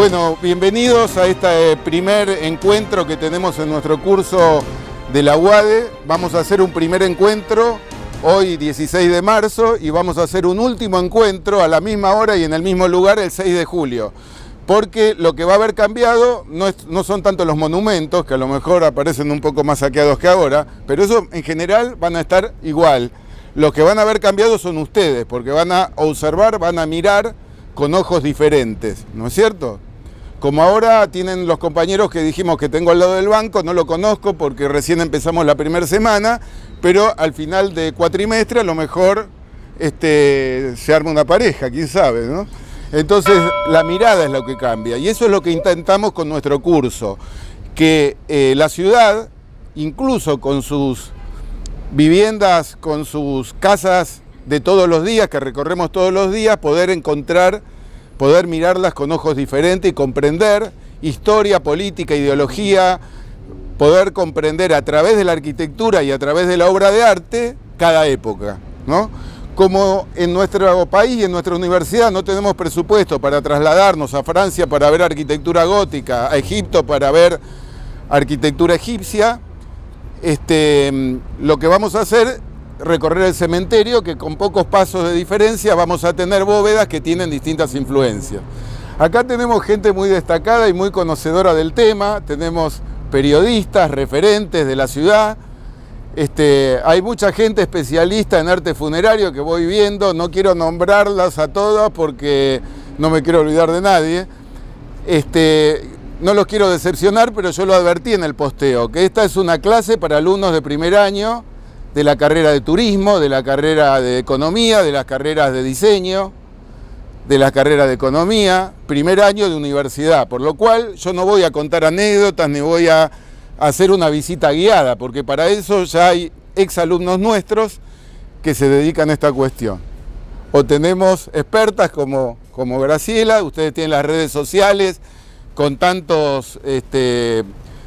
Bueno, bienvenidos a este eh, primer encuentro que tenemos en nuestro curso de la UADE. Vamos a hacer un primer encuentro hoy 16 de marzo y vamos a hacer un último encuentro a la misma hora y en el mismo lugar el 6 de julio. Porque lo que va a haber cambiado no, son tanto los monumentos, que a lo mejor aparecen un poco más saqueados que ahora, pero eso en general van a estar igual. Lo que van a haber cambiado son ustedes, porque van a observar, van a mirar con ojos diferentes, ¿no es cierto? Como ahora tienen los compañeros que dijimos que tengo al lado del banco, no lo conozco porque recién empezamos la primera semana, pero al final de cuatrimestre a lo mejor este, se arma una pareja, quién sabe, ¿no? Entonces la mirada es lo que cambia y eso es lo que intentamos con nuestro curso, que eh, la ciudad, incluso con sus viviendas, con sus casas de todos los días, que recorremos todos los días, poder encontrar poder mirarlas con ojos diferentes y comprender historia, política, ideología, poder comprender a través de la arquitectura y a través de la obra de arte cada época. ¿no? Como en nuestro país y en nuestra universidad no tenemos presupuesto para trasladarnos a Francia para ver arquitectura gótica, a Egipto para ver arquitectura egipcia, este, lo que vamos a hacer recorrer el cementerio, que con pocos pasos de diferencia vamos a tener bóvedas que tienen distintas influencias. Acá tenemos gente muy destacada y muy conocedora del tema, tenemos periodistas, referentes de la ciudad, este, hay mucha gente especialista en arte funerario que voy viendo, no quiero nombrarlas a todas porque no me quiero olvidar de nadie. Este, no los quiero decepcionar, pero yo lo advertí en el posteo, que esta es una clase para alumnos de primer año de la carrera de turismo, de la carrera de economía, de las carreras de diseño, de la carrera de economía, primer año de universidad, por lo cual yo no voy a contar anécdotas ni voy a hacer una visita guiada, porque para eso ya hay exalumnos nuestros que se dedican a esta cuestión. O tenemos expertas como, como Graciela, ustedes tienen las redes sociales con tantos... Este,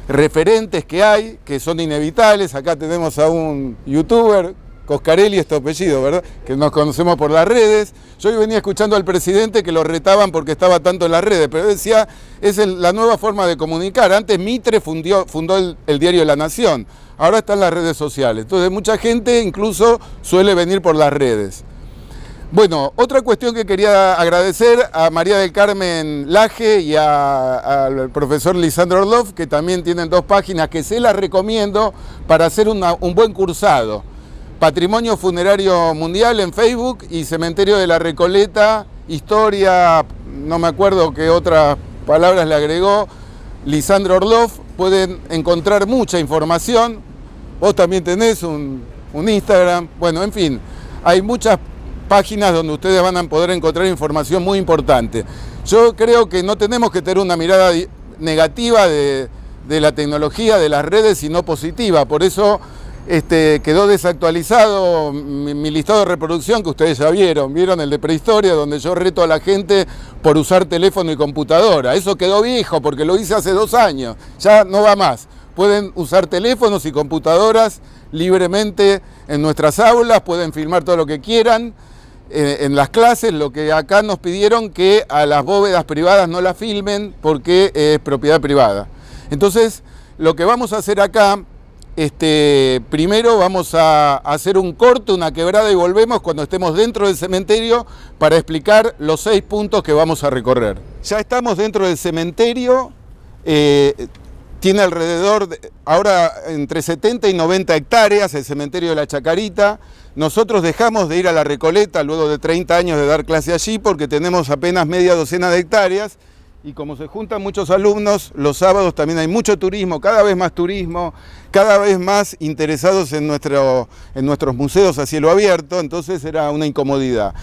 referentes que hay, que son inevitables. Acá tenemos a un youtuber, Coscarelli este apellido, ¿verdad? Que nos conocemos por las redes. Yo hoy venía escuchando al presidente que lo retaban porque estaba tanto en las redes, pero decía, es la nueva forma de comunicar. Antes Mitre fundó el, el diario La Nación, ahora están las redes sociales. Entonces mucha gente incluso suele venir por las redes. Bueno, otra cuestión que quería agradecer a María del Carmen Laje y al profesor Lisandro Orlov, que también tienen dos páginas que se las recomiendo para hacer un buen cursado. Patrimonio Funerario Mundial en Facebook y Cementerio de la Recoleta, Historia, no me acuerdo qué otras palabras le agregó, Lisandro Orlov, pueden encontrar mucha información. Vos también tenés un, un Instagram, bueno, en fin, hay muchas páginas donde ustedes van a poder encontrar información muy importante. Yo creo que no tenemos que tener una mirada negativa de, la tecnología, de las redes, sino positiva. Por eso este, quedó desactualizado mi, mi, listado de reproducción que ustedes ya vieron, vieron el de prehistoria donde yo reto a la gente por usar teléfono y computadora. Eso quedó viejo porque lo hice hace dos años, ya no va más. Pueden usar teléfonos y computadoras libremente en nuestras aulas, pueden filmar todo lo que quieran en las clases lo que acá nos pidieron que a las bóvedas privadas no la filmen porque es propiedad privada. Entonces, lo que vamos a hacer acá, este, primero vamos a hacer un corte, una quebrada y volvemos cuando estemos dentro del cementerio para explicar los seis puntos que vamos a recorrer. Ya estamos dentro del cementerio. Eh, tiene alrededor, ahora entre 70 y 90 hectáreas, el cementerio de la Chacarita. Nosotros dejamos de ir a la Recoleta luego de 30 años de dar clase allí porque tenemos apenas media docena de hectáreas y como se juntan muchos alumnos, los sábados también hay mucho turismo, cada vez más turismo, cada vez más interesados en, nuestro, en nuestros museos a cielo abierto, entonces era una incomodidad.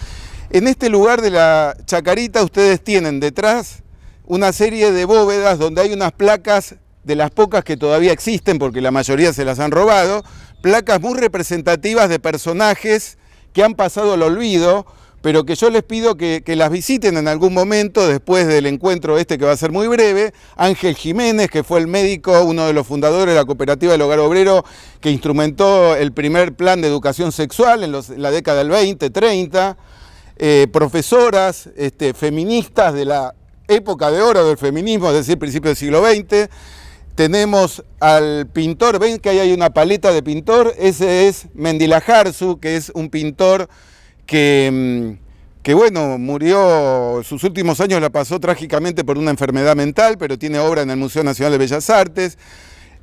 En este lugar de la Chacarita ustedes tienen detrás una serie de bóvedas donde hay unas placas de las pocas que todavía existen, porque la mayoría se las han robado, placas muy representativas de personajes que han pasado al olvido, pero que yo les pido que, las visiten en algún momento después del encuentro este que va a ser muy breve. Ángel Jiménez, que fue el médico, uno de los fundadores de la cooperativa del Hogar Obrero, que instrumentó el primer plan de educación sexual en, la década del 20, 30. Eh, profesoras, este, feministas de la época de oro del feminismo, es decir, principio del siglo XX tenemos al pintor, ven que ahí hay una paleta de pintor, ese es Mendilajarzu, que es un pintor mm, que, bueno, murió, sus últimos años la pasó trágicamente por una enfermedad mental, pero tiene obra en el Museo Nacional de Bellas Artes.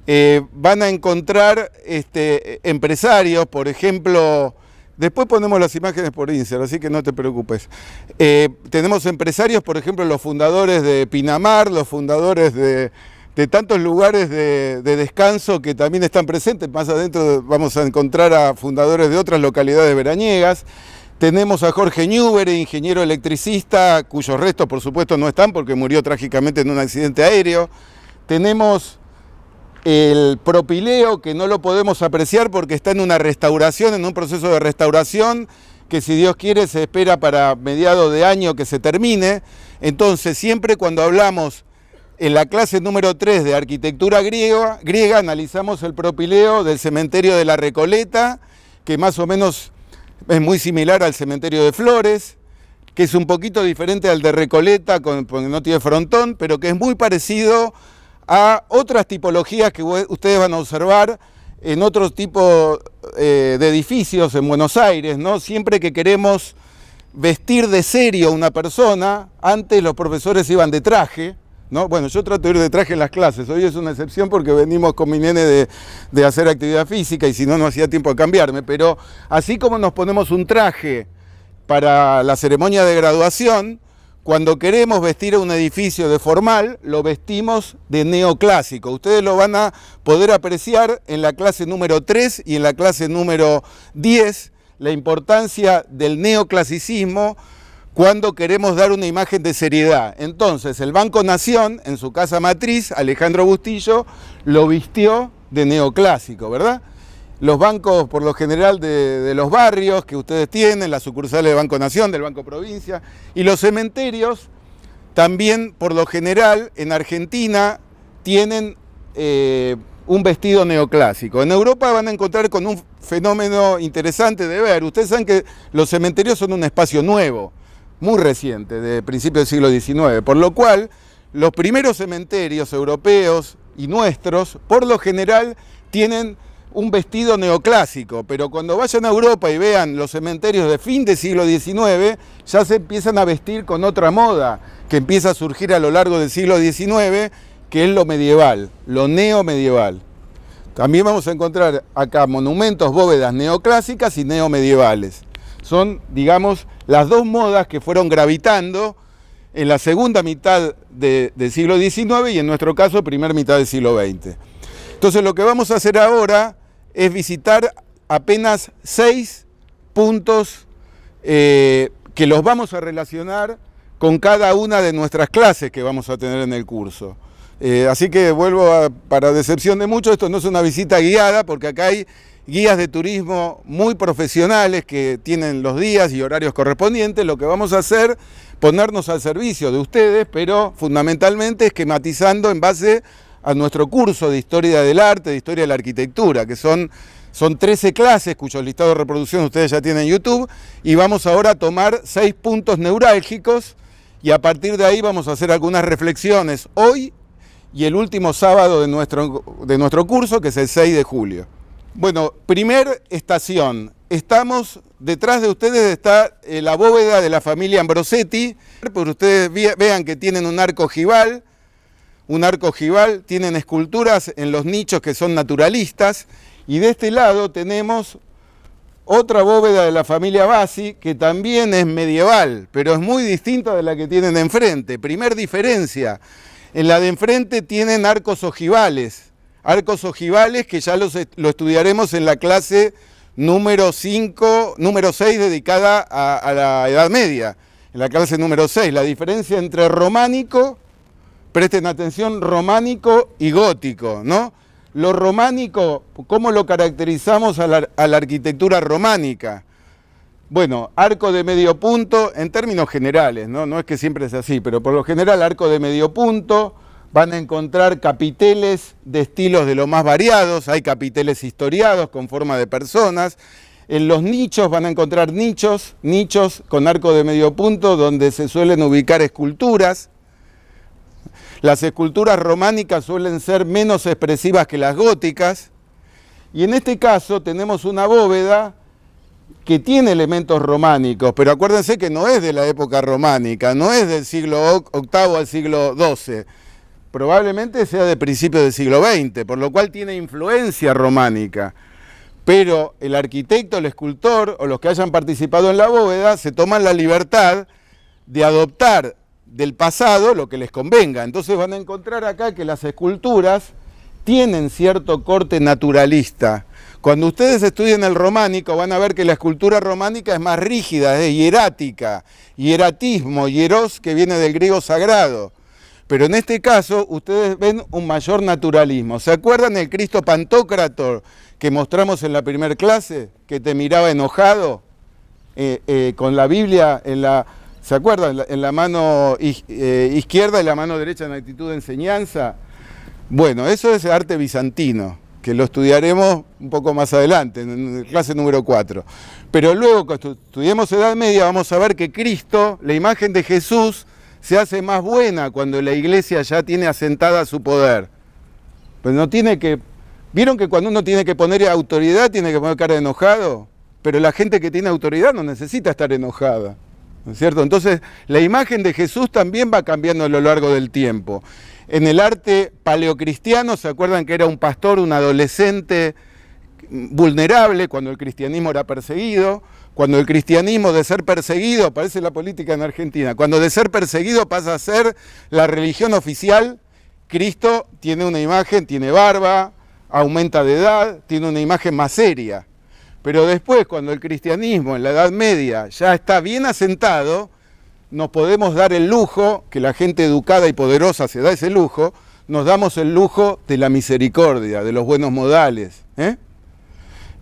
Eh, van a encontrar este, empresarios, por ejemplo, después ponemos las imágenes por Instagram, así que no te preocupes. Eh, tenemos empresarios, por ejemplo, los fundadores de Pinamar, los fundadores de de tantos lugares de, descanso que también están presentes. Más adentro vamos a encontrar a fundadores de otras localidades veraniegas. Tenemos a Jorge Newber, ingeniero electricista, cuyos restos por supuesto no están porque murió trágicamente en un accidente aéreo. Tenemos el propileo que no lo podemos apreciar porque está en una restauración, en un proceso de restauración que si Dios quiere se espera para mediados de año que se termine. Entonces siempre cuando hablamos en la clase número 3 de arquitectura griega, griega analizamos el propileo del cementerio de la Recoleta, que más o menos es muy similar al cementerio de Flores, que es un poquito diferente al de Recoleta, porque no tiene frontón, pero que es muy parecido a otras tipologías que ustedes van a observar en otro tipo eh, de edificios en Buenos Aires, ¿no? Siempre que queremos vestir de serio a una persona, antes los profesores iban de traje, bueno, yo trato de ir de traje en las clases, hoy es una excepción porque venimos con mi nene de, de hacer actividad física y si no, no hacía tiempo de cambiarme, pero así como nos ponemos un traje para la ceremonia de graduación, cuando queremos vestir un edificio de formal, lo vestimos de neoclásico. Ustedes lo van a poder apreciar en la clase número 3 y en la clase número 10, la importancia del neoclasicismo cuando queremos dar una imagen de seriedad. Entonces, el Banco Nación, en su casa matriz, Alejandro Bustillo, lo vistió de neoclásico, ¿verdad? Los bancos, por lo general, de, los barrios que ustedes tienen, las sucursales de Banco Nación, del Banco Provincia, y los cementerios, también, por lo general, en Argentina, tienen eh, un vestido neoclásico. En Europa van a encontrar con un fenómeno interesante de ver. Ustedes saben que los cementerios son un espacio nuevo muy reciente, de principios del siglo XIX, por lo cual los primeros cementerios europeos y nuestros, por lo general, tienen un vestido neoclásico, pero cuando vayan a Europa y vean los cementerios de fin del siglo XIX, ya se empiezan a vestir con otra moda que empieza a surgir a lo largo del siglo XIX, que es lo medieval, lo neomedieval. También vamos a encontrar acá monumentos, bóvedas neoclásicas y neomedievales. Son, digamos, las dos modas que fueron gravitando en la segunda mitad del siglo XIX y en nuestro caso primera mitad del siglo XX. Entonces lo que vamos a hacer ahora es visitar apenas seis puntos eh, que los vamos a relacionar con cada una de nuestras clases que vamos a tener en el curso. Eh, así que vuelvo para decepción de muchos, esto no es una visita guiada porque acá hay guías de turismo muy profesionales que tienen los días y horarios correspondientes, lo que vamos a hacer ponernos al servicio de ustedes, pero fundamentalmente esquematizando en base a nuestro curso de Historia del Arte, de Historia de la Arquitectura, que son, son 13 clases cuyos listados de reproducción ustedes ya tienen en YouTube, y vamos ahora a tomar seis puntos neurálgicos y a partir de ahí vamos a hacer algunas reflexiones hoy y el último sábado de nuestro, de nuestro curso, que es el 6 de julio. Bueno, primer estación. Estamos, detrás de ustedes está eh, la bóveda de la familia Ambrosetti. Por ustedes vean que tienen un arco ojival, un arco ojival, tienen esculturas en los nichos que son naturalistas. Y de este lado tenemos otra bóveda de la familia Bassi, que también es medieval, pero es muy distinta de la que tienen enfrente. Primer diferencia, en la de enfrente tienen arcos ojivales, arcos ojivales, que ya los, lo estudiaremos en la clase número 5, número 6 dedicada a, la Edad Media, en la clase número 6, la diferencia entre románico, presten atención, románico y gótico, ¿no? Lo románico, ¿cómo lo caracterizamos a la, a la arquitectura románica? Bueno, arco de medio punto, en términos generales, ¿no? no es que siempre es así, pero por lo general arco de medio punto, van a encontrar capiteles de estilos de lo más variados, hay capiteles historiados con forma de personas. En los nichos van a encontrar nichos, nichos con arco de medio punto donde se suelen ubicar esculturas. Las esculturas románicas suelen ser menos expresivas que las góticas. Y en este caso tenemos una bóveda que tiene elementos románicos, pero acuérdense que no es de la época románica, no es del siglo VIII al siglo XII probablemente sea de principios del siglo XX, por lo cual tiene influencia románica. Pero el arquitecto, el escultor o los que hayan participado en la bóveda se toman la libertad de adoptar del pasado lo que les convenga. Entonces van a encontrar acá que las esculturas tienen cierto corte naturalista. Cuando ustedes estudien el románico van a ver que la escultura románica es más rígida, es hierática, hieratismo, hieros que viene del griego sagrado. Pero en este caso ustedes ven un mayor naturalismo. ¿Se acuerdan el Cristo Pantócrator que mostramos en la primera clase? Que te miraba enojado eh, eh, con la Biblia en la... ¿Se acuerdan? En la mano eh, izquierda y la mano derecha en actitud de enseñanza. Bueno, eso es arte bizantino, que lo estudiaremos un poco más adelante, en clase número 4. Pero luego, cuando estudiemos Edad Media, vamos a ver que Cristo, la imagen de Jesús, se hace más buena cuando la iglesia ya tiene asentada su poder. Pero no tiene que... ¿Vieron que cuando uno tiene que poner autoridad tiene que poner cara de enojado? Pero la gente que tiene autoridad no necesita estar enojada. ¿No es cierto? Entonces, la imagen de Jesús también va cambiando a lo largo del tiempo. En el arte paleocristiano, ¿se acuerdan que era un pastor, un adolescente mm, vulnerable cuando el cristianismo era perseguido? Cuando el cristianismo de ser perseguido, parece la política en Argentina, cuando de ser perseguido pasa a ser la religión oficial, Cristo tiene una imagen, tiene barba, aumenta de edad, tiene una imagen más seria. Pero después, cuando el cristianismo en la Edad Media ya está bien asentado, nos podemos dar el lujo, que la gente educada y poderosa se da ese lujo, nos damos el lujo de la misericordia, de los buenos modales. ¿eh?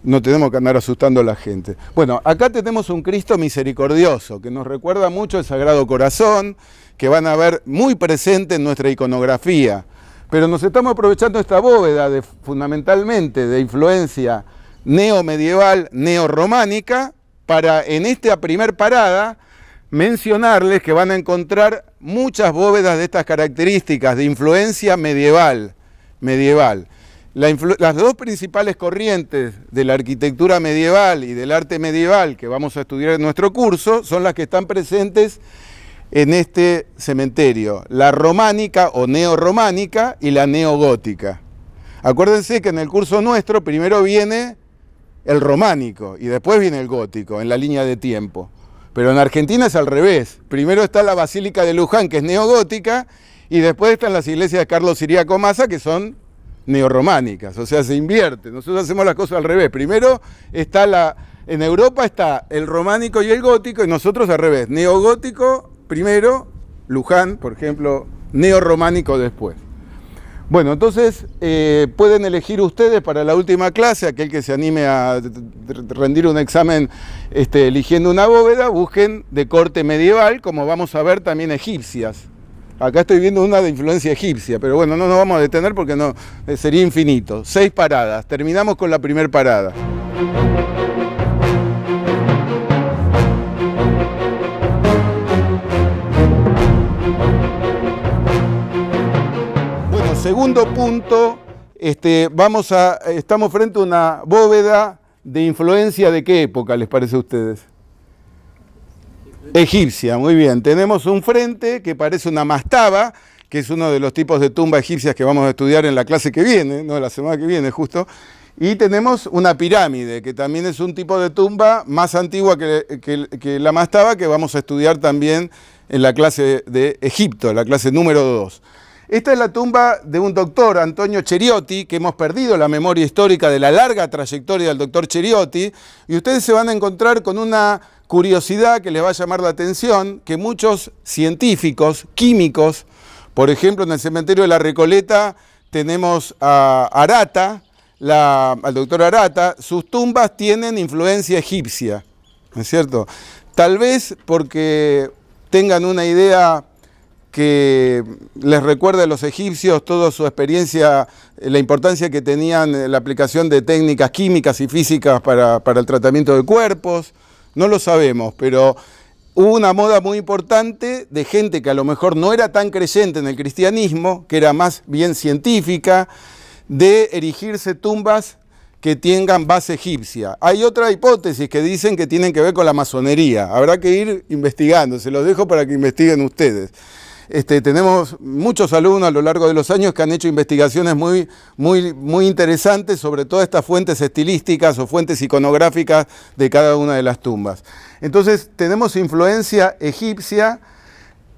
no tenemos que andar asustando a la gente. Bueno, acá tenemos un Cristo misericordioso que nos recuerda mucho el Sagrado Corazón, que van a ver muy presente en nuestra iconografía. Pero nos estamos aprovechando esta bóveda de, fundamentalmente de influencia neomedieval, neorrománica, para en esta primer parada mencionarles que van a encontrar muchas bóvedas de estas características de influencia medieval. medieval las dos principales corrientes de la arquitectura medieval y del arte medieval que vamos a estudiar en nuestro curso son las que están presentes en este cementerio, la románica o neorrománica y la neogótica. Acuérdense que en el curso nuestro primero viene el románico y después viene el gótico en la línea de tiempo. Pero en Argentina es al revés. Primero está la Basílica de Luján, que es neogótica, y después están las iglesias de Carlos Siriaco Maza, que son neorrománicas, o sea, se invierte. Nosotros hacemos las cosas al revés. Primero está la. En Europa está el románico y el gótico, y nosotros al revés. Neogótico primero, Luján, por ejemplo, neorrománico después. Bueno, entonces eh, pueden elegir ustedes para la última clase, aquel que se anime a rendir un examen este, eligiendo una bóveda, busquen de corte medieval, como vamos a ver también egipcias. Acá estoy viendo una de influencia egipcia, pero bueno, no nos vamos a detener porque no, eh, sería infinito. Seis paradas, terminamos con la primera parada. Bueno, segundo punto, este, vamos a, estamos frente a una bóveda de influencia de qué época, les parece a ustedes. Egipcia, muy bien. Tenemos un frente que parece una mastaba, que es uno de los tipos de tumba egipcias que vamos a estudiar en la clase que viene, no la semana que viene justo. Y tenemos una pirámide, que también es un tipo de tumba más antigua que, la mastaba, que vamos a estudiar también en la clase de Egipto, la clase número 2. Esta es la tumba de un doctor, Antonio Cheriotti, que hemos perdido la memoria histórica de la larga trayectoria del doctor Cheriotti, y ustedes se van a encontrar con una curiosidad que les va a llamar la atención que muchos científicos, químicos, por ejemplo, en el cementerio de la Recoleta tenemos a Arata, al doctor Arata, sus tumbas tienen influencia egipcia, ¿no es cierto? Tal vez porque tengan una idea que les recuerda a los egipcios toda su experiencia, la importancia que tenían la aplicación de técnicas químicas y físicas para el tratamiento de cuerpos, no lo sabemos, pero hubo una moda muy importante de gente que a lo mejor no era tan creyente en el cristianismo, que era más bien científica, de erigirse tumbas que tengan base egipcia. Hay otra hipótesis que dicen que tienen que ver con la masonería. Habrá que ir investigando, se los dejo para que investiguen ustedes. Este, tenemos muchos alumnos a lo largo de los años que han hecho investigaciones muy, muy, interesantes sobre todas estas fuentes estilísticas o fuentes iconográficas de cada una de las tumbas. Entonces tenemos influencia egipcia,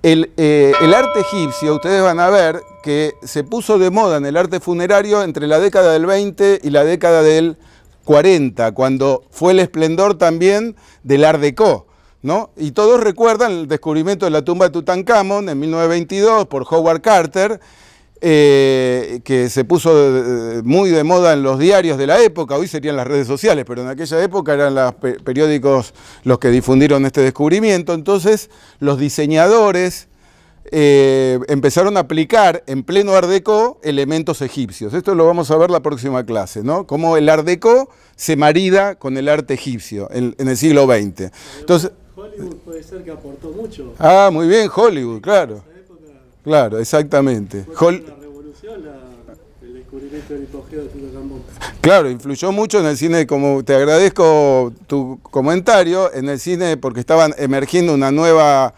el, eh, arte egipcio, ustedes van a ver que se puso de moda en el arte funerario entre la década del 20 y la década del 40, cuando fue el esplendor también del Art y todos recuerdan el descubrimiento de la tumba de Tutankamón en 1922 por Howard Carter, eh, que se puso eh, muy de moda en los diarios de la época, hoy serían las redes sociales, pero en aquella época eran los periódicos los que difundieron este descubrimiento. Entonces, los diseñadores eh, empezaron a aplicar en pleno Art Deco elementos egipcios. Esto lo vamos a ver la próxima clase, ¿no? Cómo el Art Deco se marida con el arte egipcio en, en el siglo XX. Entonces, Hollywood puede ser que aportó mucho. Ah, muy bien, Hollywood, claro. claro, exactamente. Fue revolución el descubrimiento del de Claro, influyó mucho en el cine, como te agradezco tu comentario, en el cine porque estaban emergiendo una nueva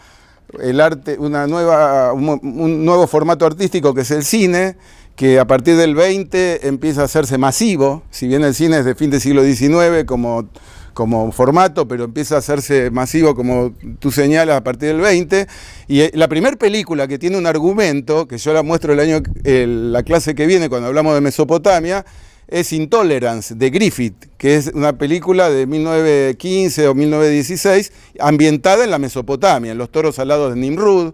el arte, una nueva, un, nuevo formato artístico que es el cine, que a partir del 20 empieza a hacerse masivo, si bien el cine es de fin del siglo XIX, como como formato, pero empieza a hacerse masivo, como tú señalas, a partir del 20. Y eh, la primera película que tiene un argumento, que yo la muestro el año, la clase que viene cuando hablamos de Mesopotamia, es Intolerance de Griffith, que es una película de 1915 o 1916, ambientada en la Mesopotamia, en los toros alados de Nimrud.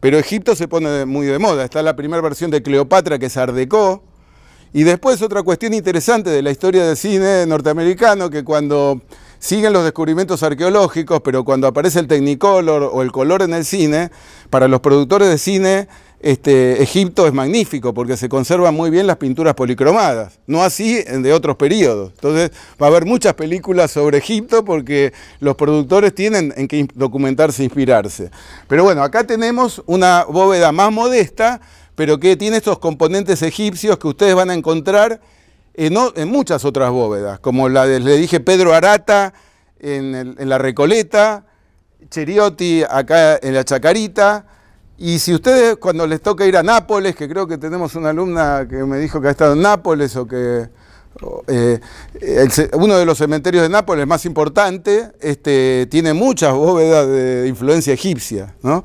Pero Egipto se pone muy de moda. Está la primera versión de Cleopatra, que es Ardeco y después otra cuestión interesante de la historia del cine norteamericano, que cuando siguen los descubrimientos arqueológicos, pero cuando aparece el tecnicolor o el color en el cine, para los productores de cine, este, Egipto es magnífico porque se conservan muy bien las pinturas policromadas, no así de otros periodos. Entonces va a haber muchas películas sobre Egipto porque los productores tienen en qué documentarse, e inspirarse. Pero bueno, acá tenemos una bóveda más modesta pero que tiene estos componentes egipcios que ustedes van a encontrar en, muchas otras bóvedas, como la de, le dije, Pedro Arata en, en la Recoleta, Cheriotti acá en la Chacarita, y si ustedes cuando les toca ir a Nápoles, que creo que tenemos una alumna que me dijo que ha estado en Nápoles o que eh, uno de los cementerios de Nápoles más importante este, tiene muchas bóvedas de influencia egipcia, ¿no?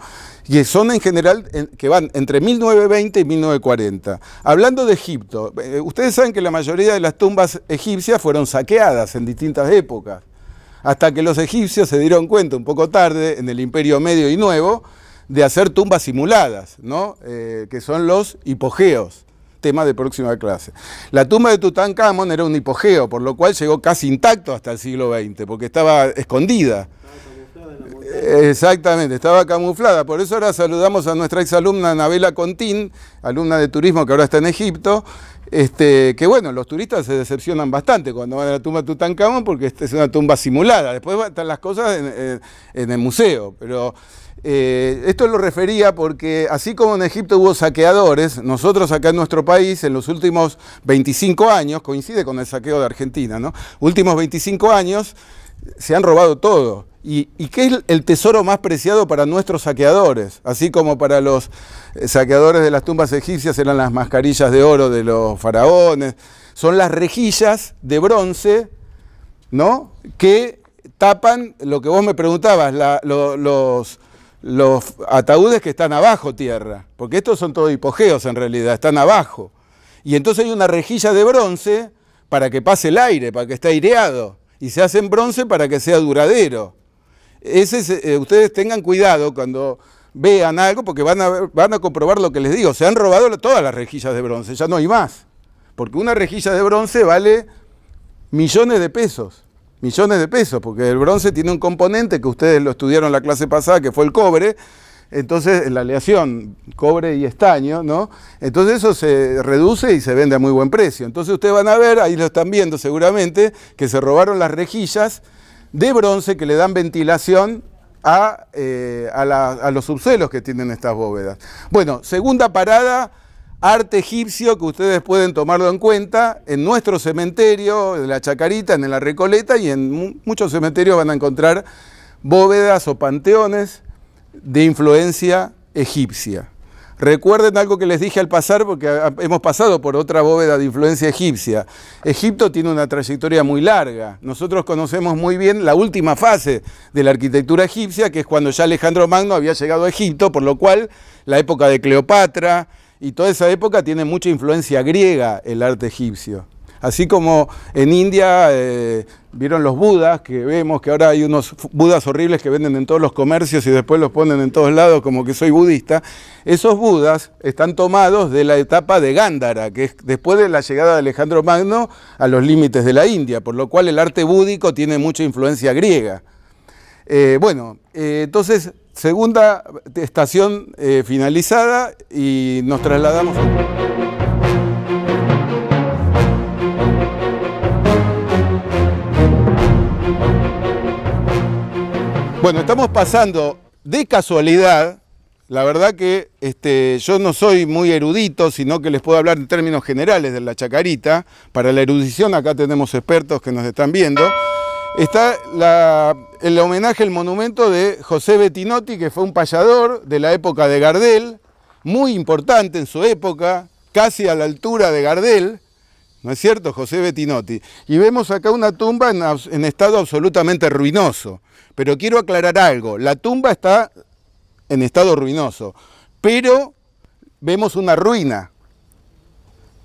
y son en general que van entre 1920 y 1940. Hablando de Egipto, eh, ustedes saben que la mayoría de las tumbas egipcias fueron saqueadas en distintas épocas, hasta que los egipcios se dieron cuenta un poco tarde, en el Imperio Medio y Nuevo, de hacer tumbas simuladas, ¿no? Eh, que son los hipogeos tema de próxima clase. La tumba de Tutankamón era un hipogeo, por lo cual llegó casi intacto hasta el siglo XX, porque estaba escondida. Exactamente, estaba camuflada. Por eso ahora saludamos a nuestra exalumna Anabela Contín, alumna de turismo que ahora está en Egipto, este, que bueno, los turistas se decepcionan bastante cuando van a la tumba de Tutankamón porque este es una tumba simulada. Después están las cosas en, el museo, pero eh, esto lo refería porque así como en Egipto hubo saqueadores, nosotros acá en nuestro país en los últimos 25 años, coincide con el saqueo de Argentina, ¿no? Últimos 25 años se han robado todo. ¿Y, qué es el tesoro más preciado para nuestros saqueadores? Así como para los eh, saqueadores de las tumbas egipcias eran las mascarillas de oro de los faraones, son las rejillas de bronce, ¿no? Que tapan lo que vos me preguntabas, los, los ataúdes que están abajo tierra, porque estos son todos hipogeos en realidad, están abajo. Y entonces hay una rejilla de bronce para que pase el aire, para que esté aireado, y se hace en bronce para que sea duradero. Eh, ustedes tengan cuidado cuando vean algo porque van a, van a comprobar lo que les digo. Se han robado todas las rejillas de bronce, ya no hay más. Porque una rejilla de bronce vale millones de pesos. Millones de pesos, porque el bronce tiene un componente que ustedes lo estudiaron la clase pasada, que fue el cobre. Entonces, la aleación, cobre y estaño, ¿no? Entonces eso se reduce y se vende a muy buen precio. Entonces ustedes van a ver, ahí lo están viendo seguramente, que se robaron las rejillas de bronce que le dan ventilación eh, a, los subsuelos que tienen estas bóvedas. Bueno, segunda parada, arte egipcio que ustedes pueden tomarlo en cuenta en nuestro cementerio, de la Chacarita, en la Recoleta y en muchos cementerios van a encontrar bóvedas o panteones de influencia egipcia. Recuerden algo que les dije al pasar, porque hemos pasado por otra bóveda de influencia egipcia. Egipto tiene una trayectoria muy larga. Nosotros conocemos muy bien la última fase de la arquitectura egipcia, que es cuando ya Alejandro Magno había llegado a Egipto, por lo cual la época de Cleopatra y toda esa época tiene mucha influencia griega el arte egipcio. Así como en India eh, vieron los budas, que vemos que ahora hay unos budas horribles que venden en todos los comercios y después los ponen en todos lados como que soy budista, esos budas están tomados de la etapa de Gándara, que es después de la llegada de Alejandro Magno a los límites de la India, por lo cual el arte búdico tiene mucha influencia griega. Eh, bueno, eh, entonces, segunda estación finalizada y nos trasladamos. Bueno, estamos pasando de casualidad, la verdad que este, yo no soy muy erudito, sino que les puedo hablar en términos generales de la chacarita. Para la erudición acá tenemos expertos que nos están viendo. Está el homenaje, el monumento de José Betinotti, que fue un payador de la época de Gardel, muy importante en su época, casi a la altura de Gardel, ¿no es cierto? José Bettinotti. Y vemos acá una tumba en, estado absolutamente ruinoso. Pero quiero aclarar algo, la tumba está en estado ruinoso, pero vemos una ruina.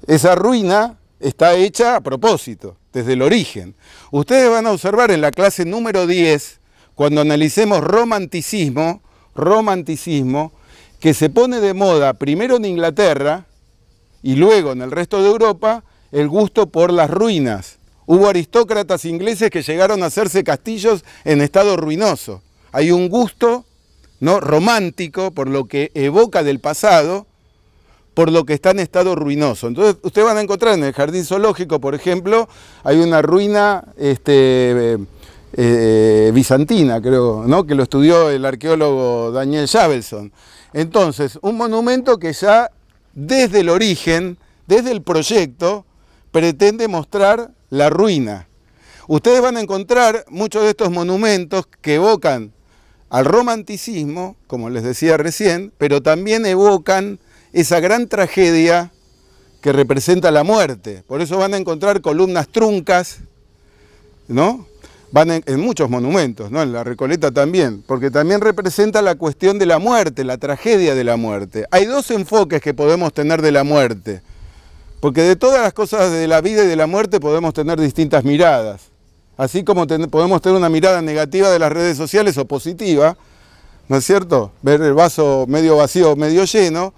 Esa ruina está hecha a propósito, desde el origen. Ustedes van a observar en la clase número 10, cuando analicemos romanticismo, romanticismo, que se pone de moda primero en Inglaterra y luego en el resto de Europa, el gusto por las ruinas. Hubo aristócratas ingleses que llegaron a hacerse castillos en estado ruinoso. Hay un gusto ¿no? romántico por lo que evoca del pasado, por lo que está en estado ruinoso. Entonces, ustedes van a encontrar en el jardín zoológico, por ejemplo, hay una ruina este, eh, eh, bizantina, creo, ¿no? que lo estudió el arqueólogo Daniel Javelson. Entonces, un monumento que ya desde el origen, desde el proyecto, pretende mostrar la ruina. Ustedes van a encontrar muchos de estos monumentos que evocan al romanticismo, como les decía recién, pero también evocan esa gran tragedia que representa la muerte. Por eso van a encontrar columnas truncas, ¿no? Van en, muchos monumentos, ¿no? En la Recoleta también, porque también representa la cuestión de la muerte, la tragedia de la muerte. Hay dos enfoques que podemos tener de la muerte. Porque de todas las cosas de la vida y de la muerte podemos tener distintas miradas. Así como podemos tener una mirada negativa de las redes sociales o positiva, ¿no es cierto? Ver el vaso medio vacío o medio lleno.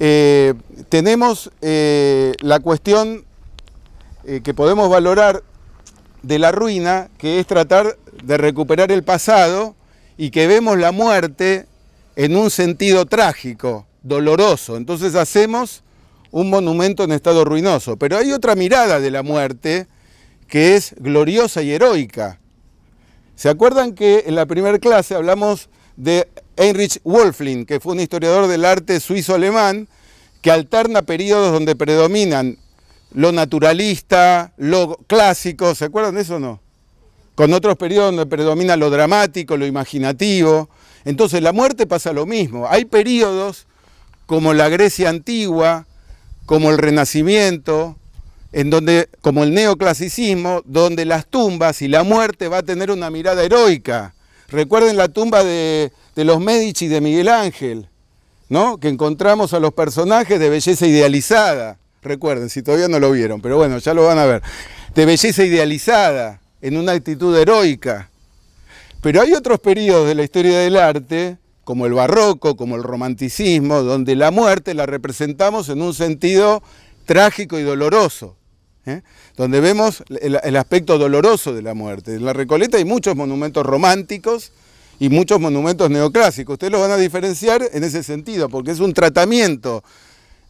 Eh, tenemos eh, la cuestión eh, que podemos valorar de la ruina, que es tratar de recuperar el pasado y que vemos la muerte en un sentido trágico, doloroso. Entonces hacemos un monumento en estado ruinoso. Pero hay otra mirada de la muerte que es gloriosa y heroica. ¿Se acuerdan que en la primera clase hablamos de Heinrich Wolfling, que fue un historiador del arte suizo-alemán, que alterna periodos donde predominan lo naturalista, lo clásico, ¿se acuerdan de eso o no? Con otros periodos donde predomina lo dramático, lo imaginativo. Entonces la muerte pasa lo mismo. Hay periodos como la Grecia antigua, como el Renacimiento, en donde, como el neoclasicismo, donde las tumbas y la muerte va a tener una mirada heroica. Recuerden la tumba de, de los Medici de Miguel Ángel, ¿no? que encontramos a los personajes de belleza idealizada. Recuerden, si todavía no lo vieron, pero bueno, ya lo van a ver. De belleza idealizada, en una actitud heroica. Pero hay otros periodos de la historia del arte como el barroco, como el romanticismo, donde la muerte la representamos en un sentido trágico y doloroso. ¿eh? donde vemos el, aspecto doloroso de la muerte. En la Recoleta hay muchos monumentos románticos y muchos monumentos neoclásicos. Ustedes los van a diferenciar en ese sentido, porque es un tratamiento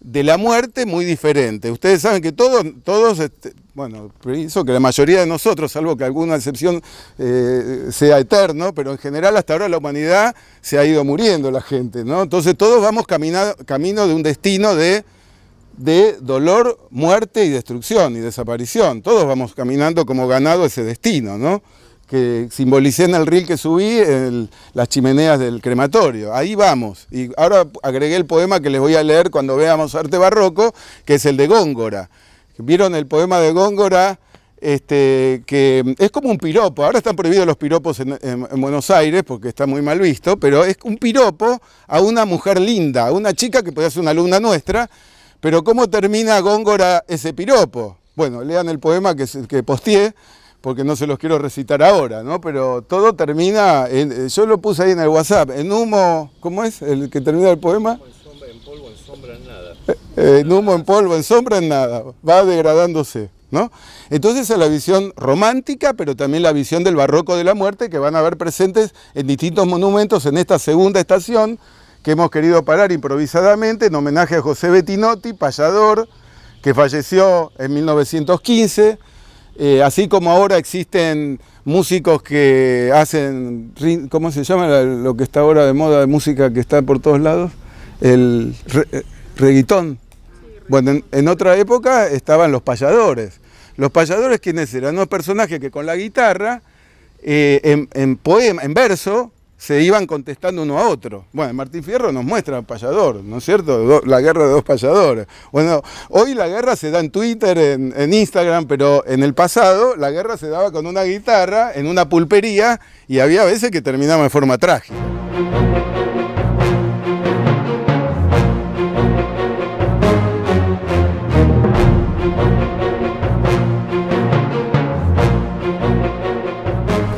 de la muerte muy diferente. Ustedes saben que todos, todos este, bueno, pienso que la mayoría de nosotros, salvo que alguna excepción eh, sea eterno, pero en general hasta ahora la humanidad se ha ido muriendo la gente, ¿no? Entonces todos vamos camino de un destino de, de dolor, muerte y destrucción y desaparición. Todos vamos caminando como ganado ese destino, ¿no? que simbolicé en el reel que subí ...en las chimeneas del crematorio. Ahí vamos. Y ahora agregué el poema que les voy a leer cuando veamos arte barroco, que es el de Góngora. ¿Vieron el poema de Góngora? Este, que es como un piropo, ahora están prohibidos los piropos en, Buenos Aires porque está muy mal visto, pero es un piropo a una mujer linda, a una chica que puede ser una alumna nuestra, pero ¿cómo termina Góngora ese piropo? Bueno, lean el poema que, que posteé, porque no se los quiero recitar ahora, ¿no? Pero todo termina, eh, yo lo puse ahí en el WhatsApp, en humo, ¿cómo es el que termina el poema? En polvo, en sombra, en nada. Eh, eh, en humo, en polvo, en sombra, en nada. Va degradándose, ¿no? Entonces es la visión romántica, pero también la visión del barroco de la muerte, que van a ver presentes en distintos monumentos en esta segunda estación, que hemos querido parar improvisadamente, en homenaje a José Bettinotti, payador, que falleció en 1915, eh, así como ahora existen músicos que hacen, ¿cómo se llama lo que está ahora de moda, de música que está por todos lados? El re, eh, Bueno, en, otra época estaban los payadores. Los payadores, ¿quiénes eran? Unos personajes que con la guitarra, eh, en, poema, en verso, se iban contestando uno a otro. Bueno, Martín Fierro nos muestra payador, ¿no es cierto? la guerra de dos payadores. Bueno, hoy la guerra se da en Twitter, en, Instagram, pero en el pasado la guerra se daba con una guitarra, en una pulpería, y había veces que terminaba en forma trágica.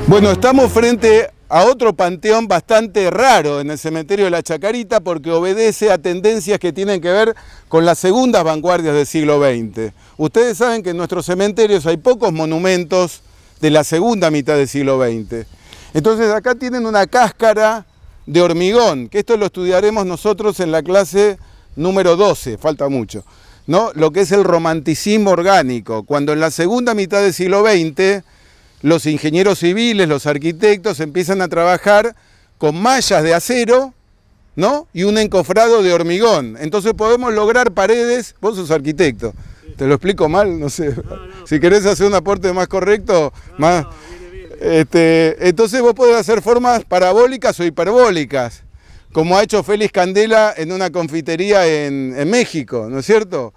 Bueno, estamos frente a otro panteón bastante raro en el cementerio de la Chacarita porque obedece a tendencias que tienen que ver con las segundas vanguardias del siglo XX. Ustedes saben que en nuestros cementerios hay pocos monumentos de la segunda mitad del siglo XX. Entonces acá tienen una cáscara de hormigón, que esto lo estudiaremos nosotros en la clase número 12, falta mucho, ¿no? lo que es el romanticismo orgánico, cuando en la segunda mitad del siglo XX los ingenieros civiles, los arquitectos empiezan a trabajar con mallas de acero, ¿no? Y un encofrado de hormigón. Entonces podemos lograr paredes, vos sos arquitecto, te lo explico mal, no sé. si querés hacer un aporte más correcto, más... Este, entonces vos podés hacer formas parabólicas o hiperbólicas, como ha hecho Félix Candela en una confitería en México, ¿no es cierto?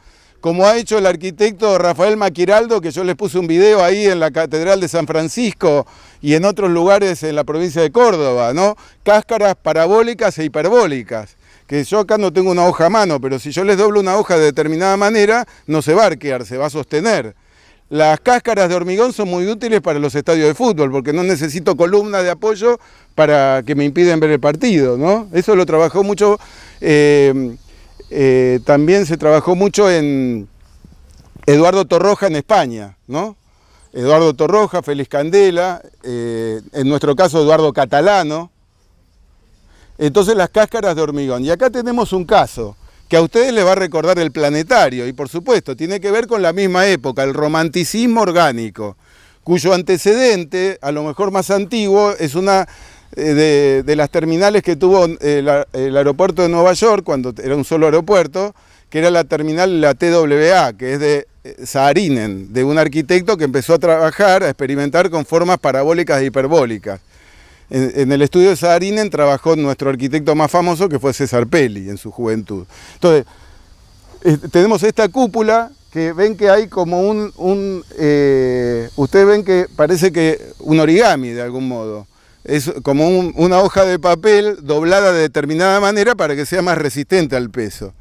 como ha hecho el arquitecto Rafael Maquiraldo, que yo les puse un video ahí en la Catedral de San Francisco y en otros lugares en la provincia de Córdoba, ¿no? Cáscaras parabólicas e hiperbólicas que yo acá no tengo una hoja a mano, pero si yo les doblo una hoja de determinada manera, no se va a arquear, se va a sostener. Las cáscaras de hormigón son muy útiles para los estadios de fútbol, porque no necesito columnas de apoyo para que me impiden ver el partido, ¿no? Eso lo trabajó mucho eh, eh, también se trabajó mucho en Eduardo Torroja en España, ¿no? Eduardo Torroja, Félix Candela, eh, en nuestro caso Eduardo Catalano. Entonces las cáscaras de hormigón. Y acá tenemos un caso que a ustedes les va a recordar el planetario y por supuesto tiene que ver con la misma época, el romanticismo orgánico, cuyo antecedente, a lo mejor más antiguo, es una eh, de, las terminales que tuvo eh, el, aeropuerto de Nueva York, cuando era un solo aeropuerto, que era la terminal la TWA, que es de eh, Saarinen, de un arquitecto que empezó a trabajar, a experimentar con formas parabólicas e hiperbólicas. En, el estudio de Saarinen trabajó nuestro arquitecto más famoso, que fue César Pelli, en su juventud. Entonces, tenemos esta cúpula que ven que hay como un... un ustedes ven que parece que un origami de algún modo es como una hoja de papel doblada de determinada manera para que sea más resistente al peso.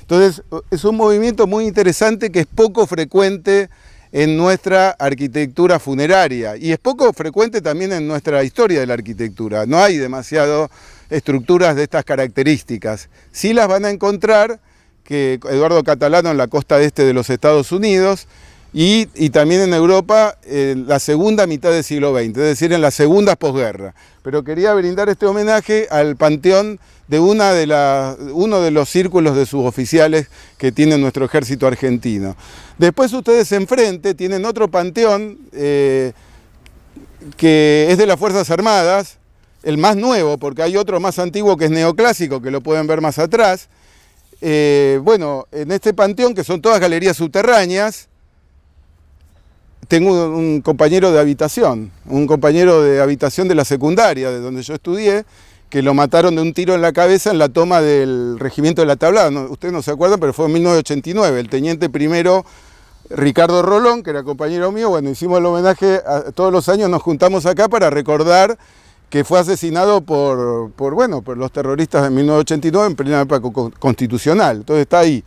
Entonces, es un movimiento muy interesante que es poco frecuente en nuestra arquitectura funeraria y es poco frecuente también en nuestra historia de la arquitectura. No hay demasiado estructuras de estas características. Sí las van a encontrar que Eduardo Catalano en la costa este de los Estados Unidos y, también en Europa en la segunda mitad del siglo XX, es decir, en la segunda posguerra. Pero quería brindar este homenaje al panteón de, una de uno de los círculos de suboficiales que tiene nuestro ejército argentino. Después ustedes enfrente tienen otro panteón eh, que es de las Fuerzas Armadas, el más nuevo, porque hay otro más antiguo que es neoclásico, que lo pueden ver más atrás. Eh, bueno, en este panteón, que son todas galerías subterráneas, tengo un compañero de habitación, un compañero de habitación de la secundaria, de donde yo estudié, que lo mataron de un tiro en la cabeza en la toma del regimiento de la tablada. ustedes no se acuerdan, pero fue en 1989. El teniente primero Ricardo Rolón, que era compañero mío, bueno, hicimos el homenaje, todos los años nos juntamos acá para recordar que fue asesinado por, bueno, por los terroristas en 1989 en plena época constitucional. Entonces está ahí.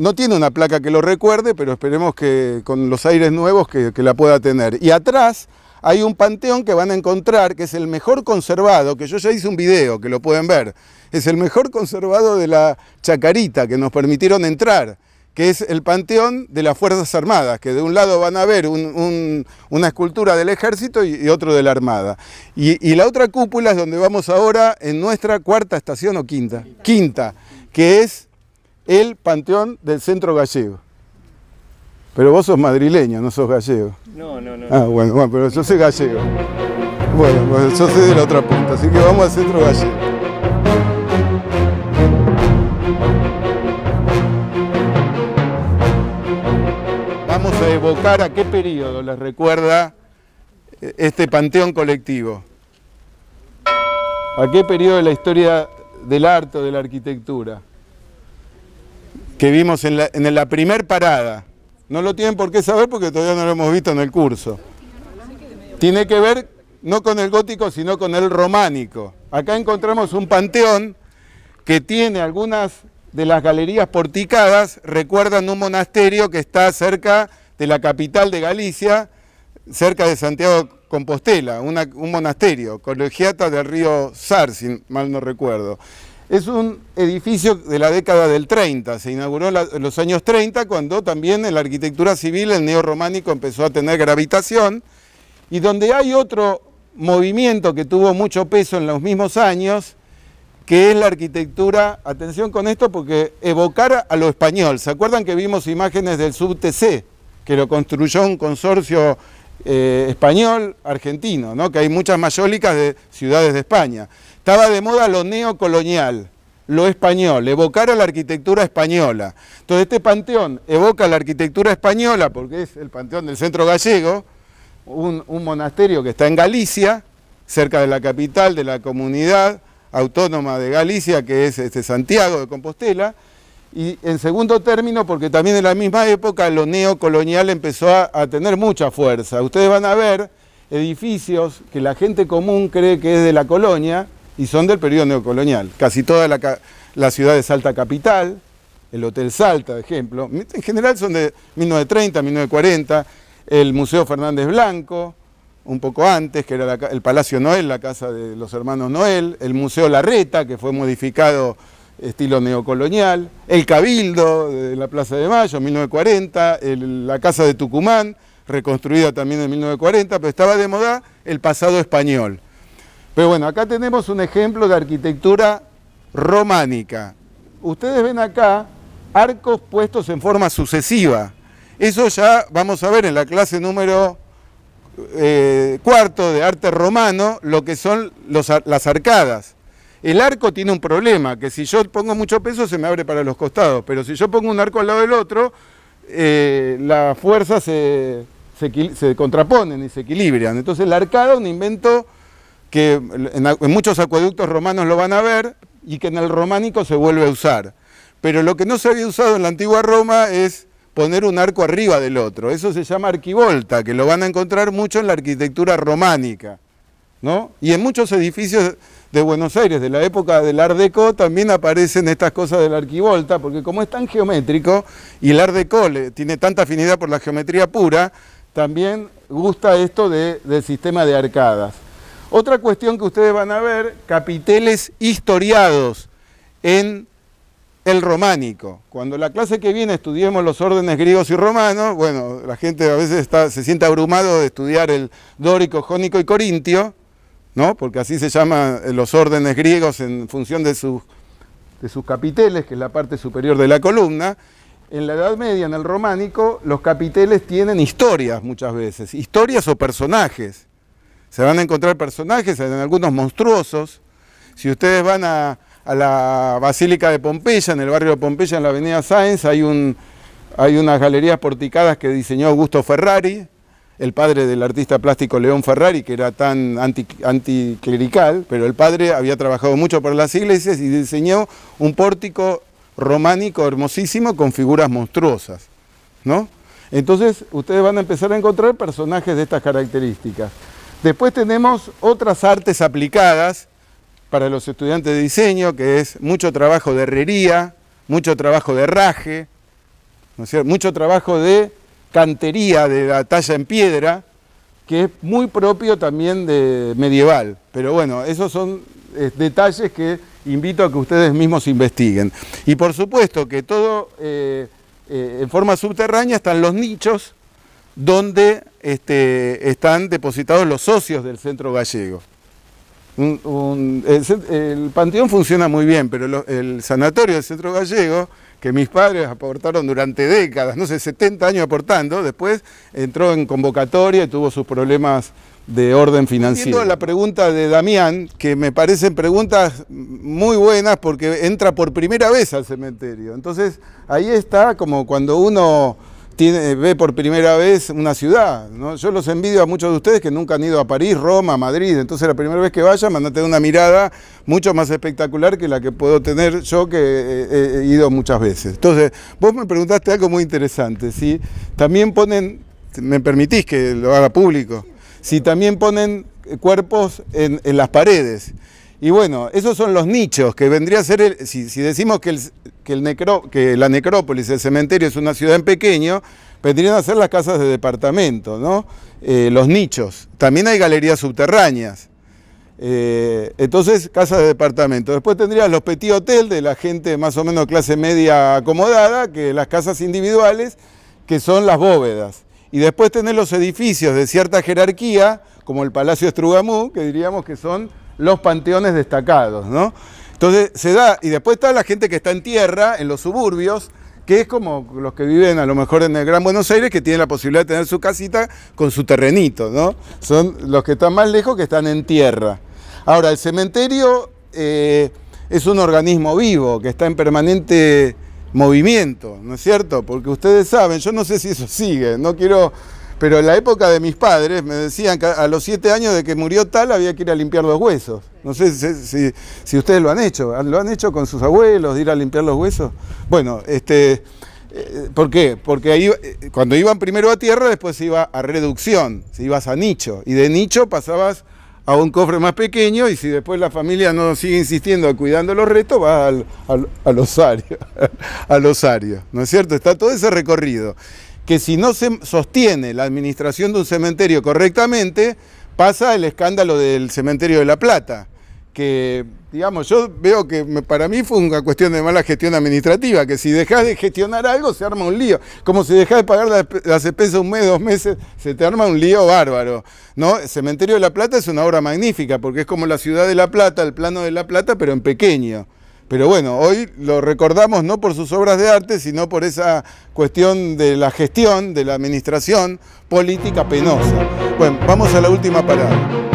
No tiene una placa que lo recuerde, pero esperemos que con los aires nuevos que, la pueda tener. Y atrás hay un panteón que van a encontrar, que es el mejor conservado, que yo ya hice un video, que lo pueden ver. Es el mejor conservado de la Chacarita, que nos permitieron entrar que es el panteón de las Fuerzas Armadas, que de un lado van a ver una escultura del ejército y, otro de la Armada. Y, y, la otra cúpula es donde vamos ahora en nuestra cuarta estación o quinta, quinta, que es el panteón del centro gallego. Pero vos sos madrileño, no sos gallego. No, no, no. Ah, bueno, bueno, pero yo soy gallego. Bueno, pues yo soy de la otra punta, así que vamos al centro gallego. Vamos a evocar a qué periodo les recuerda eh, este panteón colectivo. ¿A qué periodo de la historia del arte o de la arquitectura? que vimos en la, en la primer parada. No lo tienen por qué saber porque todavía no lo hemos visto en el curso. Tiene que ver no con el gótico, sino con el románico. Acá encontramos un panteón que tiene algunas de las galerías porticadas, recuerdan un monasterio que está cerca de la capital de Galicia, cerca de Santiago Compostela, un monasterio, colegiata del río Sar, si mal no recuerdo. Es un edificio de la década del 30, se inauguró en los años 30 cuando también en la arquitectura civil el neorrománico empezó a tener gravitación y donde hay otro movimiento que tuvo mucho peso en los mismos años, que es la arquitectura, atención con esto porque evocara a lo español, ¿se acuerdan que vimos imágenes del subTC, que lo construyó un consorcio eh, español-argentino, ¿no? que hay muchas mayólicas de ciudades de España? Estaba de moda lo neocolonial, lo español, evocar a la arquitectura española. Entonces este panteón evoca la arquitectura española porque es el panteón del centro gallego, un, monasterio que está en Galicia, cerca de la capital de la comunidad autónoma de Galicia, que es este, Santiago de Compostela, y en segundo término, porque también en la misma época lo neocolonial empezó a, tener mucha fuerza. Ustedes van a ver edificios que la gente común cree que es de la colonia, y son del periodo neocolonial. Casi toda la, ciudad de Salta Capital, el Hotel Salta, por ejemplo, en general son de 1930, 1940, el Museo Fernández Blanco, un poco antes, que era el Palacio Noel, la casa de los hermanos Noel, el Museo Larreta, que fue modificado estilo neocolonial, el Cabildo de la Plaza de Mayo, 1940, la Casa de Tucumán, reconstruida también en 1940, pero estaba de moda el pasado español. Pero bueno, acá tenemos un ejemplo de arquitectura románica. Ustedes ven acá arcos puestos en forma sucesiva. Eso ya vamos a ver en la clase número eh, cuarto de arte romano lo que son las arcadas. El arco tiene un problema, que si yo pongo mucho peso se me abre para los costados, pero si yo pongo un arco al lado del otro, las eh, la fuerza se, se contraponen y se equilibran. Entonces la arcada es un invento que en, muchos acueductos romanos lo van a ver y que en el románico se vuelve a usar. Pero lo que no se había usado en la antigua Roma es poner un arco arriba del otro. Eso se llama arquivolta, que lo van a encontrar mucho en la arquitectura románica. Y en muchos edificios de Buenos Aires, de la época del Ardeco también aparecen estas cosas del arquivolta, porque como es tan geométrico y el Art tiene tanta afinidad por la geometría pura, también gusta esto del sistema de arcadas. Otra cuestión que ustedes van a ver, capiteles historiados en el románico. Cuando la clase que viene estudiemos los órdenes griegos y romanos, bueno, la gente a veces se siente abrumado de estudiar el dórico, jónico y corintio, ¿no? porque así se llaman eh, los órdenes griegos en función de sus, de sus capiteles, que es la parte superior de la columna. En la Edad Media, en el románico, los capiteles tienen historias muchas veces, historias o personajes. Se van a encontrar personajes, algunos monstruosos. Si ustedes van a, la Basílica de Pompeya, en el barrio de Pompeya, en la avenida Sáenz, hay, unas galerías porticadas que diseñó Augusto Ferrari, el padre del artista plástico León Ferrari, que era tan anticlerical, pero el padre había trabajado mucho para las iglesias y diseñó un pórtico románico hermosísimo con figuras monstruosas, Entonces ustedes van a empezar a encontrar personajes de estas características. Después tenemos otras artes aplicadas para los estudiantes de diseño, que es mucho trabajo de herrería, mucho trabajo de raje, mucho trabajo de cantería, de la talla en piedra, que es muy propio también de medieval. Pero bueno, esos son eh, detalles que invito a que ustedes mismos investiguen. Y por supuesto que todo eh, eh, en forma subterránea están los nichos, donde este, están depositados los socios del centro gallego. el, panteón funciona muy bien, pero el sanatorio del centro gallego, que mis padres aportaron durante décadas, no sé, 70 años aportando, después entró en convocatoria y tuvo sus problemas de orden financiero. Entiendo la pregunta de Damián, que me parecen preguntas muy buenas porque entra por primera vez al cementerio. Entonces, ahí está como cuando uno ve por primera vez una ciudad. Yo los envidio a muchos de ustedes que nunca han ido a París, Roma, Madrid. Entonces la primera vez que vayan mandate una mirada mucho más espectacular que la que puedo tener yo que he, ido muchas veces. Entonces, vos me preguntaste algo muy interesante. si También ponen, me permitís que lo haga público, si también ponen cuerpos en, las paredes. Y bueno, esos son los nichos que vendría a ser, si, decimos que el, que, que la necrópolis, el cementerio es una ciudad en pequeño, vendrían a ser las casas de departamento, ¿no? Eh, los nichos. También hay galerías subterráneas. Eh, entonces, casas de departamento. Después tendrías los petit hotel de la gente más o menos clase media acomodada, que las casas individuales, que son las bóvedas. Y después tenés los edificios de cierta jerarquía, como el Palacio Estrugamú, que diríamos que son los panteones destacados, ¿no? Entonces se da, y después está la gente que está en tierra, en los suburbios, que es como los que viven a lo mejor en el Gran Buenos Aires, que tienen la posibilidad de tener su casita con su terrenito, ¿no? Son los que están más lejos que están en tierra. Ahora, el cementerio eh, es un organismo vivo que está en permanente movimiento, ¿no es cierto? Porque ustedes saben, yo no sé si eso sigue, no quiero pero en la época de mis padres me decían que a los siete años de que murió tal había que ir a limpiar los huesos. No sé si, ustedes lo han hecho. ¿Lo han hecho con sus abuelos, ir a limpiar los huesos? Bueno, este, eh, ¿por qué? Porque ahí, eh, cuando iban primero a tierra, después iba a reducción, se ibas a nicho. Y de nicho pasabas a un cofre más pequeño y si después la familia no sigue insistiendo cuidando los restos, va al, al, osario, al osario, ¿no es cierto? Está todo ese recorrido que si no se sostiene la administración de un cementerio correctamente, pasa el escándalo del cementerio de La Plata, que, digamos, yo veo que para mí fue una cuestión de mala gestión administrativa, que si dejas de gestionar algo se arma un lío, como si dejas de pagar las expensas un mes, dos meses, se te arma un lío bárbaro, ¿no? El cementerio de La Plata es una obra magnífica, porque es como la ciudad de La Plata, el plano de La Plata, pero en pequeño. Pero bueno, hoy lo recordamos no por sus obras de arte, sino por esa cuestión de la gestión, de la administración política penosa. Bueno, vamos a la última parada.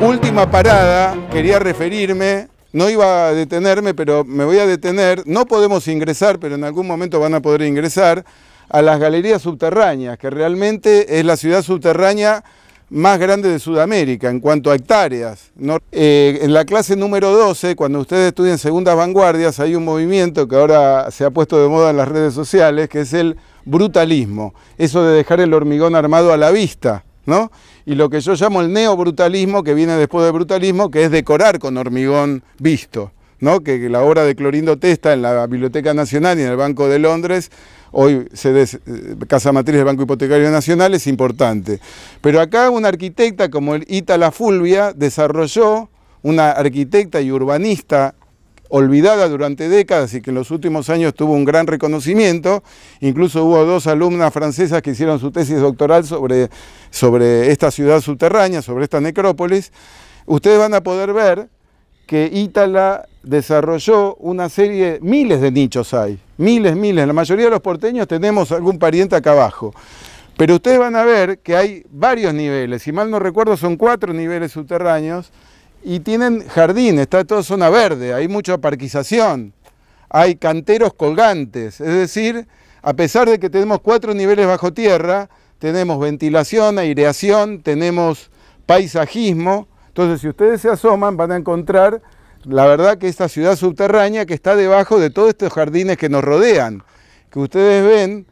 última parada, quería referirme no iba a detenerme, pero me voy a detener. No podemos ingresar, pero en algún momento van a poder ingresar a las galerías subterráneas, que realmente es la ciudad subterránea más grande de Sudamérica en cuanto a hectáreas. Eh, en la clase número 12, cuando ustedes estudian segundas vanguardias, hay un movimiento que ahora se ha puesto de moda en las redes sociales, que es el brutalismo, eso de dejar el hormigón armado a la vista, ¿no? Y lo que yo llamo el neobrutalismo, que viene después del brutalismo, que es decorar con hormigón visto que la obra de Clorindo Testa en la Biblioteca Nacional y en el Banco de Londres, hoy eh, Casa Matriz del Banco Hipotecario Nacional, es importante. Pero acá una arquitecta como Ita Itala Fulvia desarrolló, una arquitecta y urbanista olvidada durante décadas y que en los últimos años tuvo un gran reconocimiento. Incluso hubo dos alumnas francesas que hicieron su tesis doctoral sobre, sobre esta ciudad subterránea, sobre esta necrópolis. Ustedes van a poder ver que Ítala desarrolló una serie, miles de nichos hay, miles, miles. La mayoría de los porteños tenemos algún pariente acá abajo. Pero ustedes van a ver que hay varios niveles, si mal no recuerdo son cuatro niveles subterráneos y tienen jardín, está toda zona verde, hay mucha parquización, hay canteros colgantes, es decir, a pesar de que tenemos cuatro niveles bajo tierra, tenemos ventilación, aireación, tenemos paisajismo, entonces, si ustedes se asoman, van a encontrar, la verdad, que esta ciudad subterránea que está debajo de todos estos jardines que nos rodean, que ustedes ven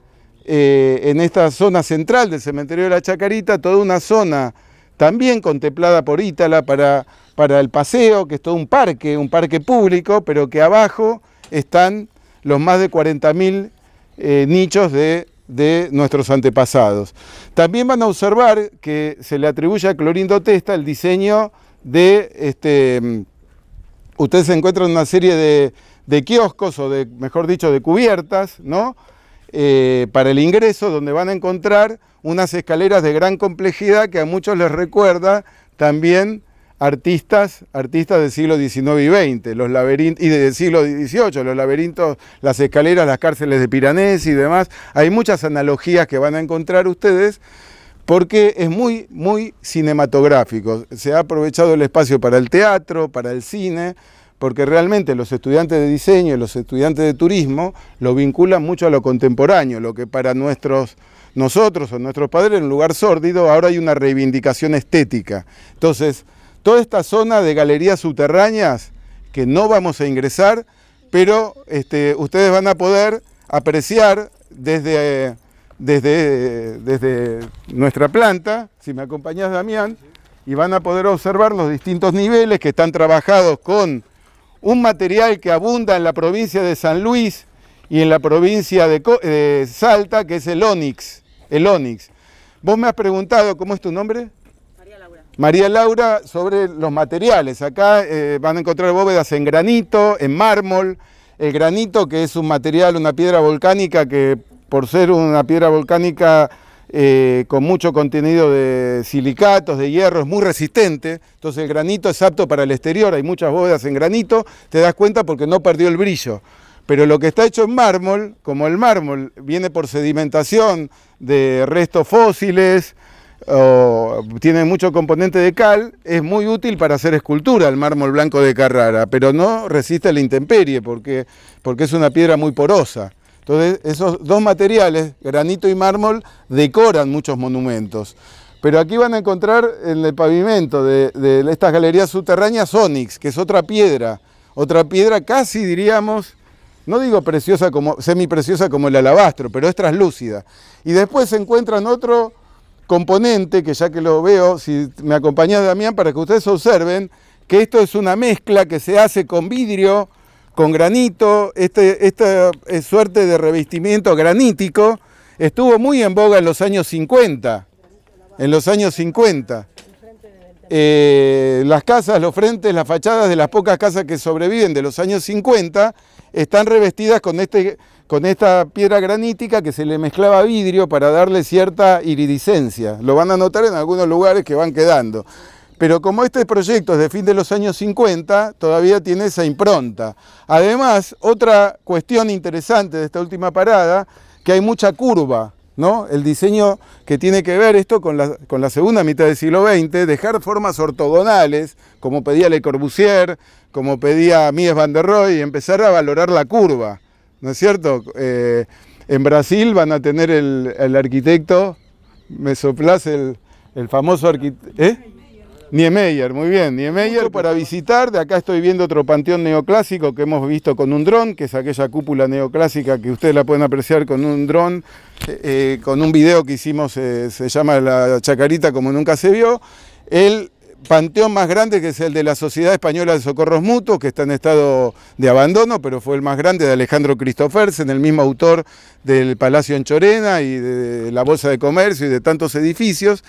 eh, en esta zona central del cementerio de la Chacarita, toda una zona también contemplada por Ítala para, para el paseo, que es todo un parque, un parque público, pero que abajo están los más de 40.000 eh, nichos de de nuestros antepasados. También van a observar que se le atribuye a Clorindo Testa el diseño de, este, mm, ustedes encuentran una serie de, kioscos o de, mejor dicho, de cubiertas, ¿no? Eh, para el ingreso, donde van a encontrar unas escaleras de gran complejidad que a muchos les recuerda también artistas, artistas del siglo XIX y XX, los laberintos, y del siglo XVIII, los laberintos, las escaleras, las cárceles de Piranesi y demás. Hay muchas analogías que van a encontrar ustedes porque es muy, muy cinematográfico. Se ha aprovechado el espacio para el teatro, para el cine, porque realmente los estudiantes de diseño y los estudiantes de turismo lo vinculan mucho a lo contemporáneo, lo que para nuestros nosotros o nuestros padres en un lugar sórdido, ahora hay una reivindicación estética. Entonces, Toda esta zona de galerías subterráneas que no vamos a ingresar, pero este, ustedes van a poder apreciar desde, desde, desde nuestra planta, si me acompañas, Damián, y van a poder observar los distintos niveles que están trabajados con un material que abunda en la provincia de San Luis y en la provincia de, Salta, que es el Onix. El Onix. Vos me has preguntado, ¿cómo es tu nombre? María Laura, sobre los materiales. Acá eh, van a encontrar bóvedas en granito, en mármol. El granito, que es un material, una piedra volcánica, que por ser una piedra volcánica eh, con mucho contenido de silicatos, de hierro, es muy resistente. Entonces el granito es apto para el exterior, hay muchas bóvedas en granito, te das cuenta porque no perdió el brillo. Pero lo que está hecho en mármol, como el mármol viene por sedimentación de restos fósiles, o tiene mucho componente de cal, es muy útil para hacer escultura el mármol blanco de Carrara, pero no resiste la intemperie porque, porque es una piedra muy porosa. Entonces esos dos materiales, granito y mármol, decoran muchos monumentos. Pero aquí van a encontrar en el pavimento de, estas galerías subterráneas Onyx, que es otra piedra, otra piedra casi diríamos no digo preciosa como, semi preciosa como el alabastro, pero es traslúcida. Y después se encuentran otro componente, que ya que lo veo, si me acompañas Damián, para que ustedes observen que esto es una mezcla que se hace con vidrio, con granito, este, esta suerte de revestimiento granítico estuvo muy en boga en los años 50, en los años 50. Eh, las casas, los frentes, las fachadas de las pocas casas que sobreviven de los años 50 están revestidas con, este, con esta piedra granítica que se le mezclaba vidrio para darle cierta iridiscencia. Lo van a notar en algunos lugares que van quedando. Pero como este proyecto es de fin de los años 50, todavía tiene esa impronta. Además, otra cuestión interesante de esta última parada, que hay mucha curva. ¿No? El diseño que tiene que ver esto con con la, segunda mitad del siglo XX, dejar formas ortogonales, como pedía Le Corbusier, como pedía Mies van der Rohe, empezar a valorar la curva, ¿no es cierto? Eh, en Brasil van a tener el, arquitecto, me soplás el, famoso arquitecto... ¿eh? Niemeyer, muy bien, Niemeyer para visitar, de acá estoy viendo otro panteón neoclásico que hemos visto con un dron, que es aquella cúpula neoclásica que ustedes la pueden apreciar con un dron, eh, eh, con un video que hicimos, se llama La Chacarita como nunca se vio, panteón más grande que es el de la Sociedad Española de Socorros Mutuos, que está en estado de abandono, pero fue el más grande de Alejandro en el mismo autor del Palacio en Chorena y de la Bolsa de Comercio y de tantos edificios.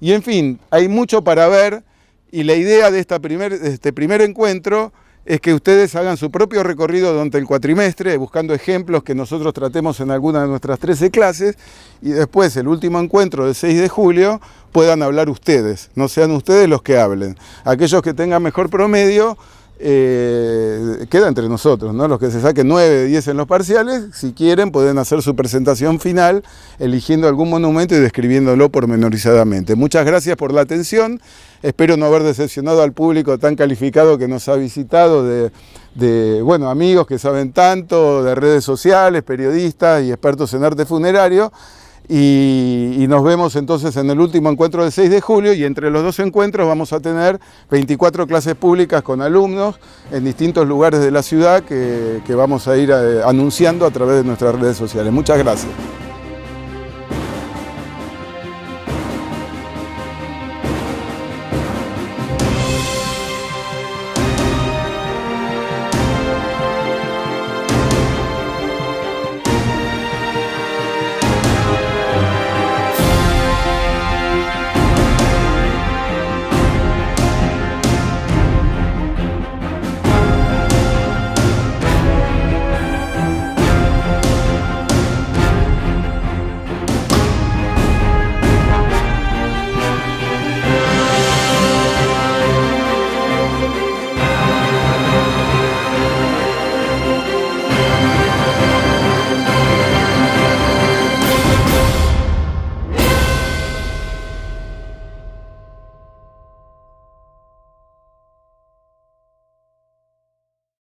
Y en fin, hay mucho para ver y la idea de, esta de este primer encuentro es que ustedes hagan su propio recorrido durante el cuatrimestre, buscando ejemplos que nosotros tratemos en alguna de nuestras 13 clases, y después el último encuentro del 6 de julio puedan hablar ustedes, no sean ustedes los que hablen. Aquellos que tengan mejor promedio eh, queda entre nosotros, ¿no? Los que se saquen 9, 10 en los parciales, si quieren pueden hacer su presentación final eligiendo algún monumento y describiéndolo pormenorizadamente. Muchas gracias por la atención, espero no haber decepcionado al público tan calificado que nos ha visitado de, bueno, amigos que saben tanto, de redes sociales, periodistas y expertos en arte funerario, y, nos vemos entonces en el último encuentro del 6 de julio y entre los dos encuentros vamos a tener 24 clases públicas con alumnos en distintos lugares de la ciudad que, vamos a ir eh, anunciando a través de nuestras redes sociales. Muchas gracias.